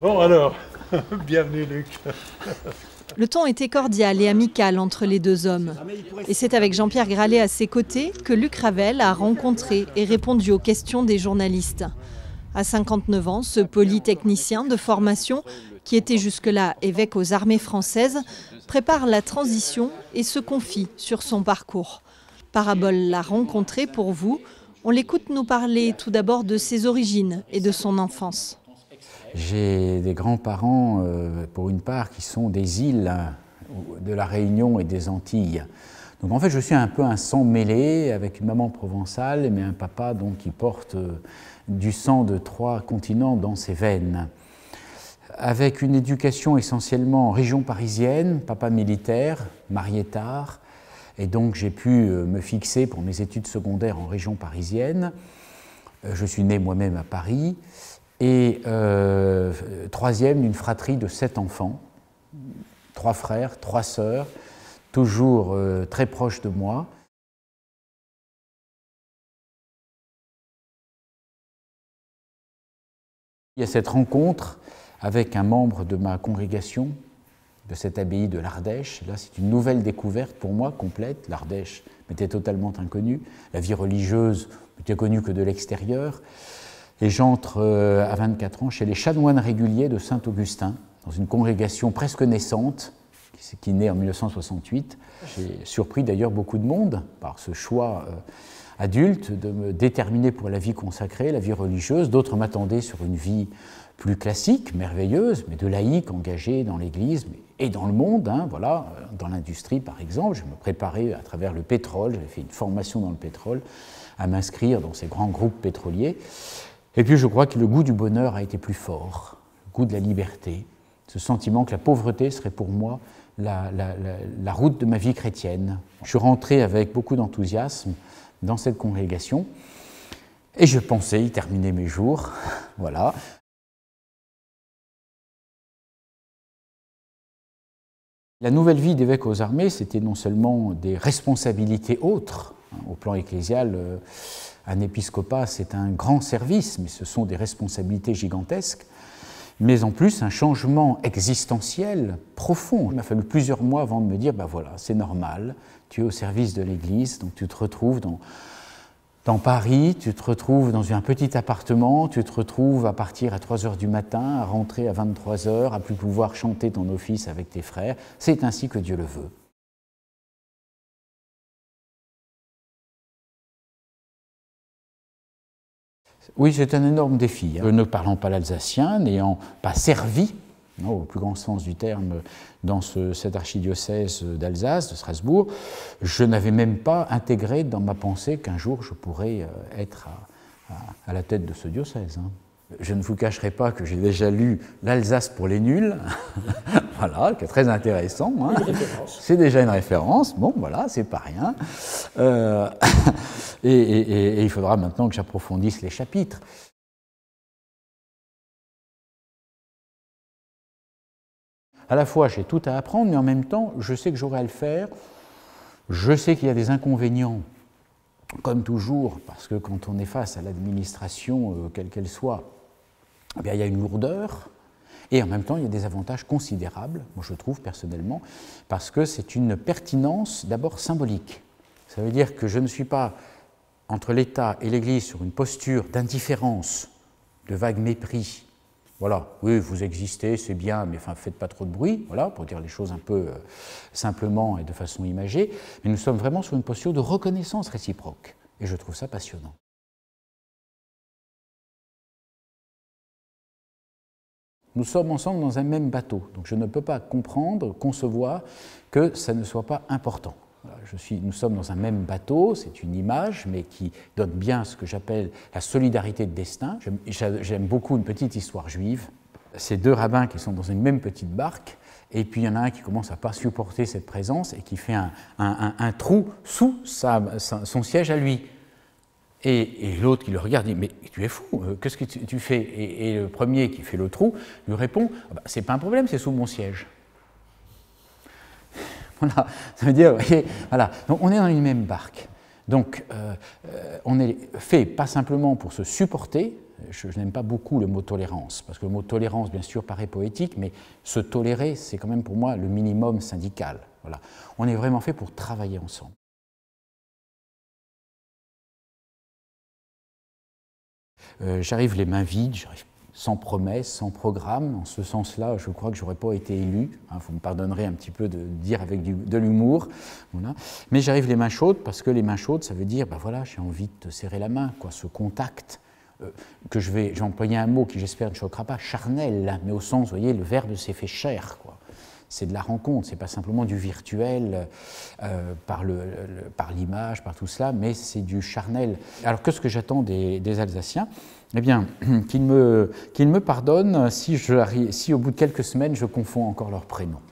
Bon alors, bienvenue Luc. Le ton était cordial et amical entre les deux hommes. Et c'est avec Jean-Pierre Gralet à ses côtés que Luc Ravel a rencontré et répondu aux questions des journalistes. À 59 ans, ce polytechnicien de formation, qui était jusque-là évêque aux armées françaises, prépare la transition et se confie sur son parcours. Parabole l'a rencontré pour vous. On l'écoute nous parler tout d'abord de ses origines et de son enfance. J'ai des grands-parents, euh, pour une part, qui sont des îles de la Réunion et des Antilles. Donc en fait, je suis un peu un sang mêlé avec une maman provençale, mais un papa donc, qui porte euh, du sang de trois continents dans ses veines. Avec une éducation essentiellement en région parisienne, papa militaire, marié tard, et donc j'ai pu euh, me fixer pour mes études secondaires en région parisienne. Je suis né moi-même à Paris et euh, troisième d'une fratrie de sept enfants, trois frères, trois sœurs, toujours euh, très proches de moi. Il y a cette rencontre avec un membre de ma congrégation de cette abbaye de l'Ardèche. Là, c'est une nouvelle découverte pour moi, complète. L'Ardèche m'était totalement inconnue. La vie religieuse n'était connue que de l'extérieur et j'entre euh, à 24 ans chez les chanoines réguliers de Saint-Augustin, dans une congrégation presque naissante, qui, naît en 1968. J'ai surpris d'ailleurs beaucoup de monde par ce choix euh, adulte de me déterminer pour la vie consacrée, la vie religieuse. D'autres m'attendaient sur une vie plus classique, merveilleuse, mais de laïque engagée dans l'Église et dans le monde, hein, voilà, euh, dans l'industrie par exemple. Je me préparais à travers le pétrole, j'avais fait une formation dans le pétrole, à m'inscrire dans ces grands groupes pétroliers. Et puis je crois que le goût du bonheur a été plus fort, le goût de la liberté, ce sentiment que la pauvreté serait pour moi la, route de ma vie chrétienne. Je suis rentré avec beaucoup d'enthousiasme dans cette congrégation et je pensais y terminer mes jours. voilà. La nouvelle vie d'évêque aux armées, c'était non seulement des responsabilités autres, au plan ecclésial, euh, un épiscopat, c'est un grand service, mais ce sont des responsabilités gigantesques mais en plus un changement existentiel profond. Il m'a fallu plusieurs mois avant de me dire, ben voilà, c'est normal, tu es au service de l'Église, donc tu te retrouves dans, dans Paris, tu te retrouves dans un petit appartement, tu te retrouves à partir à 3 h du matin, à rentrer à 23 h à plus pouvoir chanter ton office avec tes frères. C'est ainsi que Dieu le veut. Oui, c'est un énorme défi. Hein. Ne parlant pas l'alsacien, n'ayant pas servi, au plus grand sens du terme, dans cet archidiocèse d'Alsace, de Strasbourg, je n'avais même pas intégré dans ma pensée qu'un jour je pourrais euh, être à, la tête de ce diocèse. Hein. Je ne vous cacherai pas que j'ai déjà lu L'Alsace pour les nuls, voilà, qui est très intéressant. Hein. C'est déjà une référence, bon voilà, c'est pas rien. Euh, et, il faudra maintenant que j'approfondisse les chapitres. À la fois, j'ai tout à apprendre, mais en même temps, je sais que j'aurai à le faire. Je sais qu'il y a des inconvénients, comme toujours, parce que quand on est face à l'administration, euh, quelle qu'elle soit, eh bien, il y a une lourdeur. Et en même temps, il y a des avantages considérables, moi je trouve personnellement, parce que c'est une pertinence d'abord symbolique. Ça veut dire que je ne suis pas entre l'État et l'Église sur une posture d'indifférence, de vague mépris. Voilà, oui, vous existez, c'est bien, mais enfin, faites pas trop de bruit, voilà, pour dire les choses un peu euh, simplement et de façon imagée. Mais nous sommes vraiment sur une posture de reconnaissance réciproque, et je trouve ça passionnant. Nous sommes ensemble dans un même bateau, donc je ne peux pas comprendre, concevoir que ça ne soit pas important. Euh, suis, nous sommes dans un même bateau, c'est une image, mais qui donne bien ce que j'appelle la solidarité de destin. J'aime beaucoup une petite histoire juive. Ces deux rabbins qui sont dans une même petite barque, et puis il y en a un qui commence à pas supporter cette présence et qui fait un, trou sous son siège à lui. Et, l'autre qui le regarde dit Mais tu es fou, euh, qu'est-ce que tu, fais et, le premier qui fait le trou lui répond ce ah bah, C'est pas un problème, c'est sous mon siège. Voilà, ça veut dire, voilà. Donc on est dans une même barque. Donc euh, euh, on est fait pas simplement pour se supporter, je, n'aime pas beaucoup le mot tolérance, parce que le mot tolérance, bien sûr, paraît poétique, mais se tolérer, c'est quand même pour moi le minimum syndical. Voilà. On est vraiment fait pour travailler ensemble. Euh, j'arrive les mains vides, j'arrive sans promesse, sans programme. En ce sens-là, je crois que je n'aurais pas été élu. Hein, vous me pardonnerez un petit peu de dire avec de l'humour. Mais j'arrive les mains chaudes parce que les mains chaudes, ça veut dire, ben voilà, j'ai envie de te serrer la main, quoi, ce contact. Euh, que je vais, j'ai un mot qui j'espère ne choquera pas, charnel, mais au sens, vous voyez, le verbe s'est fait cher », c'est de la rencontre, c'est pas simplement du virtuel euh, par l'image, par, tout cela, mais c'est du charnel. Alors que ce que j'attends des, Alsaciens eh bien, qu'ils me, pardonnent si, je, si au bout de quelques semaines je confonds encore leurs prénoms.